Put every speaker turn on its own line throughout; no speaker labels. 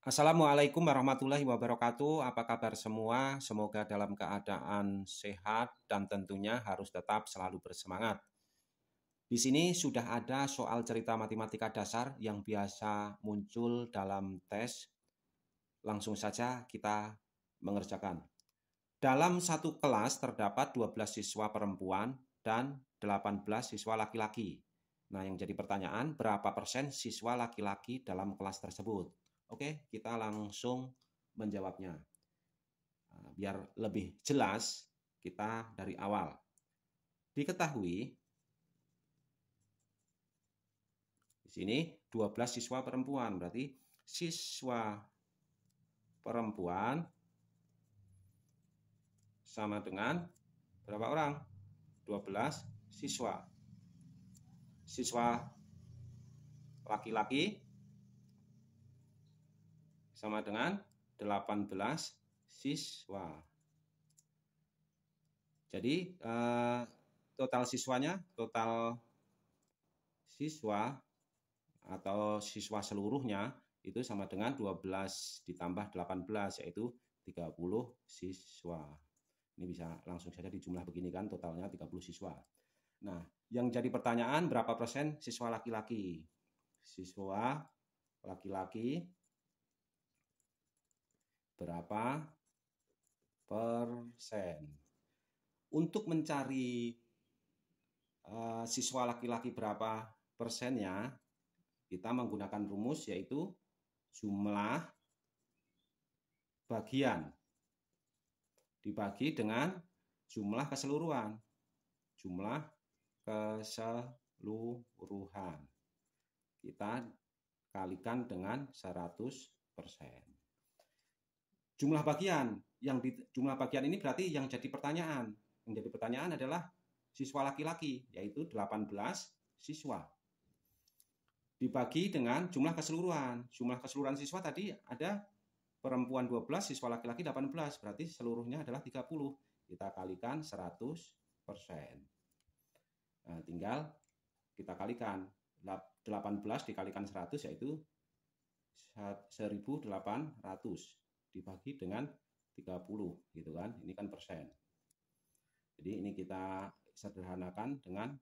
Assalamualaikum warahmatullahi wabarakatuh. Apa kabar semua? Semoga dalam keadaan sehat dan tentunya harus tetap selalu bersemangat. Di sini sudah ada soal cerita matematika dasar yang biasa muncul dalam tes. Langsung saja kita mengerjakan. Dalam satu kelas terdapat 12 siswa perempuan dan 18 siswa laki-laki. Nah, yang jadi pertanyaan, berapa persen siswa laki-laki dalam kelas tersebut? Oke, kita langsung menjawabnya. Ah, biar lebih jelas, kita dari awal. Diketahui, di sini 12 siswa perempuan, berarti siswa perempuan sama dengan berapa orang? 12 siswa. Siswa laki-laki sama dengan 18 siswa. Jadi eh, total siswanya, total siswa atau siswa seluruhnya itu sama dengan 12 ditambah 18 yaitu 30 siswa. Ini bisa langsung saja dijumlah begini kan totalnya 30 siswa. Nah, yang jadi pertanyaan berapa persen siswa laki-laki? Siswa laki-laki berapa persen. Untuk mencari uh, siswa laki-laki berapa persennya, kita menggunakan rumus yaitu jumlah bagian dibagi dengan jumlah keseluruhan. Jumlah keseluruhan. Kita kalikan dengan 100%. persen jumlah bagian yang di, jumlah bagian ini berarti yang jadi pertanyaan yang jadi pertanyaan adalah siswa laki-laki yaitu 18 siswa dibagi dengan jumlah keseluruhan jumlah keseluruhan siswa tadi ada perempuan 12 siswa laki-laki 18 berarti seluruhnya adalah 30 kita kalikan 100 persen nah, tinggal kita kalikan 18 dikalikan 100 yaitu 1800 dibagi dengan 30 gitu kan. Ini kan persen. Jadi ini kita sederhanakan dengan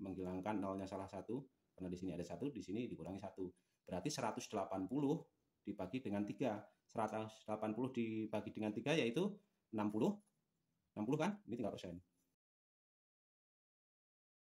menghilangkan nolnya salah satu karena di sini ada satu, di sini dikurangi satu. Berarti 180 dibagi dengan 3. 180 dibagi dengan 3 yaitu 60. 60 kan? Ini tinggal persen.